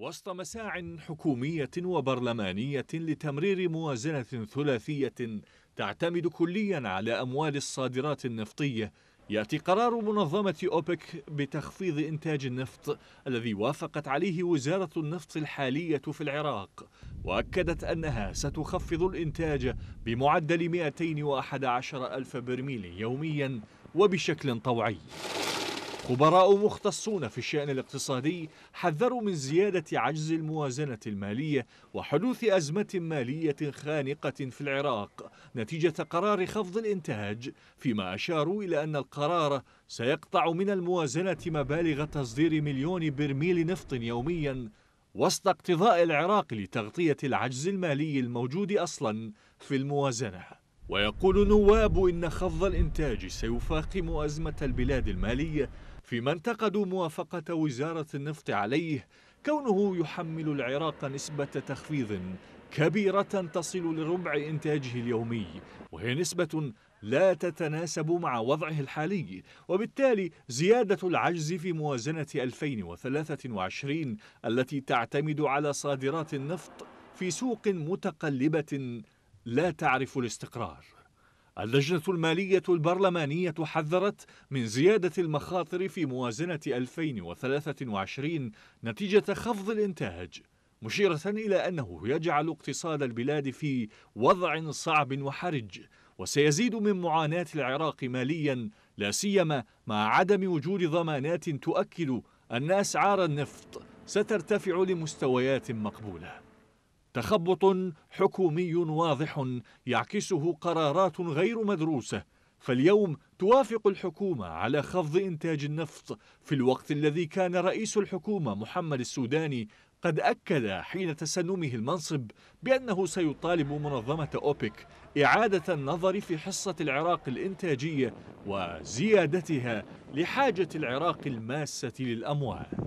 وسط مساع حكومية وبرلمانية لتمرير موازنة ثلاثية تعتمد كليا على أموال الصادرات النفطية يأتي قرار منظمة أوبك بتخفيض إنتاج النفط الذي وافقت عليه وزارة النفط الحالية في العراق وأكدت أنها ستخفض الإنتاج بمعدل 211 ألف برميل يوميا وبشكل طوعي خبراء مختصون في الشأن الاقتصادي حذروا من زيادة عجز الموازنة المالية وحدوث أزمة مالية خانقة في العراق نتيجة قرار خفض الإنتاج فيما أشاروا إلى أن القرار سيقطع من الموازنة مبالغ تصدير مليون برميل نفط يومياً وسط اقتضاء العراق لتغطية العجز المالي الموجود أصلاً في الموازنة ويقول نواب إن خفض الإنتاج سيفاقم أزمة البلاد المالية فيما انتقدوا موافقة وزارة النفط عليه كونه يحمل العراق نسبة تخفيض كبيرة تصل لربع إنتاجه اليومي وهي نسبة لا تتناسب مع وضعه الحالي وبالتالي زيادة العجز في موازنة 2023 التي تعتمد على صادرات النفط في سوق متقلبة لا تعرف الاستقرار اللجنة المالية البرلمانية حذرت من زيادة المخاطر في موازنة 2023 نتيجة خفض الإنتاج مشيرة إلى أنه يجعل اقتصاد البلاد في وضع صعب وحرج وسيزيد من معاناة العراق ماليا لا سيما مع عدم وجود ضمانات تؤكد أن أسعار النفط سترتفع لمستويات مقبولة تخبط حكومي واضح يعكسه قرارات غير مدروسه فاليوم توافق الحكومه على خفض انتاج النفط في الوقت الذي كان رئيس الحكومه محمد السوداني قد أكد حين تسنمه المنصب بأنه سيطالب منظمة أوبك إعادة النظر في حصة العراق الإنتاجية وزيادتها لحاجة العراق الماسة للأموال